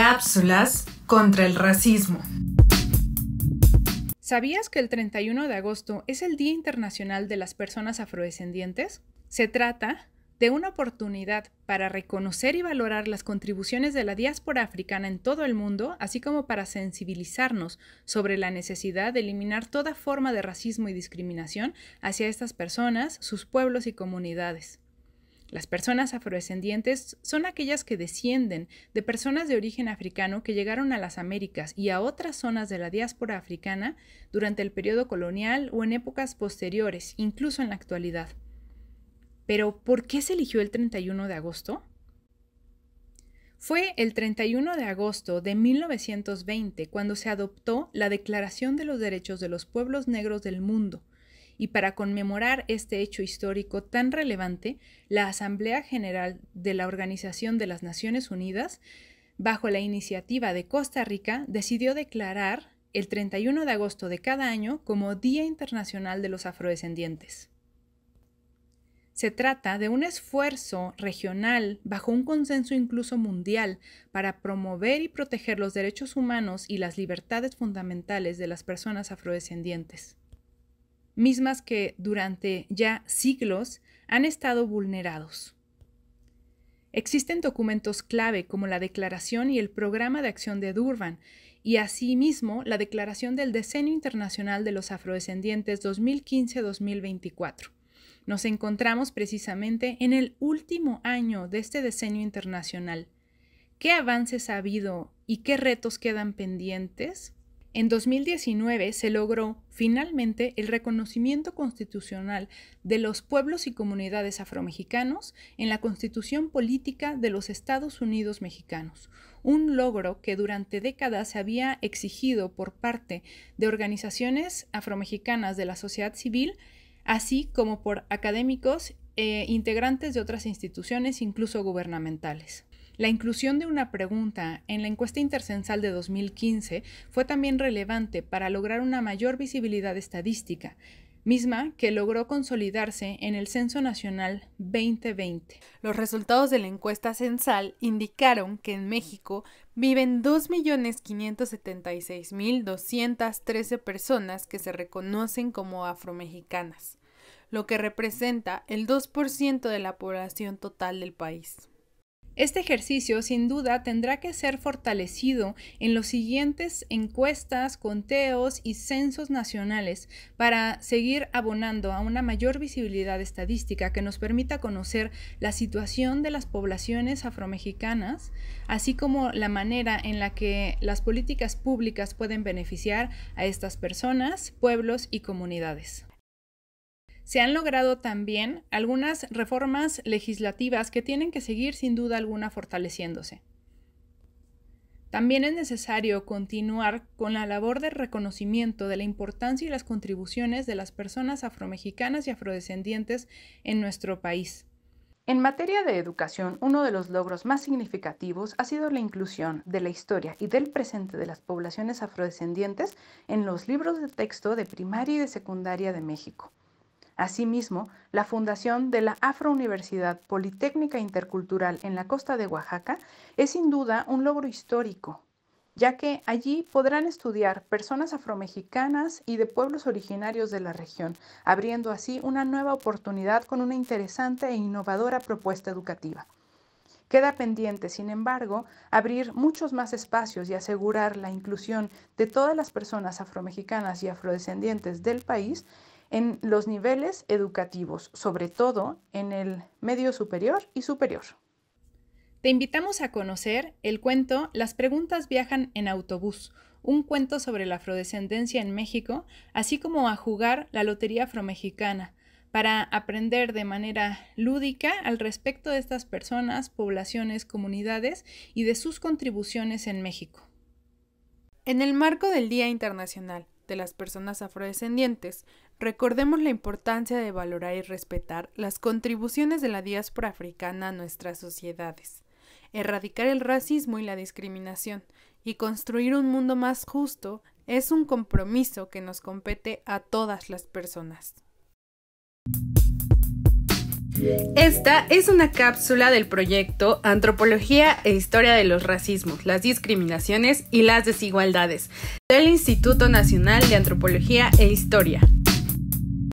Cápsulas contra el racismo. ¿Sabías que el 31 de agosto es el Día Internacional de las Personas Afrodescendientes? Se trata de una oportunidad para reconocer y valorar las contribuciones de la diáspora africana en todo el mundo, así como para sensibilizarnos sobre la necesidad de eliminar toda forma de racismo y discriminación hacia estas personas, sus pueblos y comunidades. Las personas afrodescendientes son aquellas que descienden de personas de origen africano que llegaron a las Américas y a otras zonas de la diáspora africana durante el periodo colonial o en épocas posteriores, incluso en la actualidad. Pero, ¿por qué se eligió el 31 de agosto? Fue el 31 de agosto de 1920 cuando se adoptó la Declaración de los Derechos de los Pueblos Negros del Mundo, y para conmemorar este hecho histórico tan relevante, la Asamblea General de la Organización de las Naciones Unidas, bajo la iniciativa de Costa Rica, decidió declarar el 31 de agosto de cada año como Día Internacional de los Afrodescendientes. Se trata de un esfuerzo regional bajo un consenso incluso mundial para promover y proteger los derechos humanos y las libertades fundamentales de las personas afrodescendientes mismas que durante ya siglos han estado vulnerados. Existen documentos clave como la Declaración y el Programa de Acción de Durban, y asimismo la Declaración del Decenio Internacional de los Afrodescendientes 2015-2024. Nos encontramos precisamente en el último año de este decenio internacional. ¿Qué avances ha habido y qué retos quedan pendientes? En 2019 se logró finalmente el reconocimiento constitucional de los pueblos y comunidades afromexicanos en la Constitución Política de los Estados Unidos Mexicanos, un logro que durante décadas se había exigido por parte de organizaciones afromexicanas de la sociedad civil, así como por académicos e integrantes de otras instituciones, incluso gubernamentales. La inclusión de una pregunta en la encuesta intercensal de 2015 fue también relevante para lograr una mayor visibilidad estadística, misma que logró consolidarse en el Censo Nacional 2020. Los resultados de la encuesta censal indicaron que en México viven 2.576.213 personas que se reconocen como afromexicanas, lo que representa el 2% de la población total del país. Este ejercicio sin duda tendrá que ser fortalecido en los siguientes encuestas, conteos y censos nacionales para seguir abonando a una mayor visibilidad estadística que nos permita conocer la situación de las poblaciones afromexicanas, así como la manera en la que las políticas públicas pueden beneficiar a estas personas, pueblos y comunidades. Se han logrado también algunas reformas legislativas que tienen que seguir sin duda alguna fortaleciéndose. También es necesario continuar con la labor de reconocimiento de la importancia y las contribuciones de las personas afromexicanas y afrodescendientes en nuestro país. En materia de educación, uno de los logros más significativos ha sido la inclusión de la historia y del presente de las poblaciones afrodescendientes en los libros de texto de primaria y de secundaria de México. Asimismo, la fundación de la Afrouniversidad Politécnica Intercultural en la costa de Oaxaca es sin duda un logro histórico, ya que allí podrán estudiar personas afromexicanas y de pueblos originarios de la región, abriendo así una nueva oportunidad con una interesante e innovadora propuesta educativa. Queda pendiente, sin embargo, abrir muchos más espacios y asegurar la inclusión de todas las personas afromexicanas y afrodescendientes del país en los niveles educativos, sobre todo en el medio superior y superior. Te invitamos a conocer el cuento Las preguntas viajan en autobús, un cuento sobre la afrodescendencia en México, así como a jugar la lotería afromexicana, para aprender de manera lúdica al respecto de estas personas, poblaciones, comunidades y de sus contribuciones en México. En el marco del Día Internacional de las Personas Afrodescendientes, Recordemos la importancia de valorar y respetar las contribuciones de la diáspora africana a nuestras sociedades, erradicar el racismo y la discriminación y construir un mundo más justo es un compromiso que nos compete a todas las personas. Esta es una cápsula del proyecto Antropología e Historia de los Racismos, las Discriminaciones y las Desigualdades del Instituto Nacional de Antropología e Historia,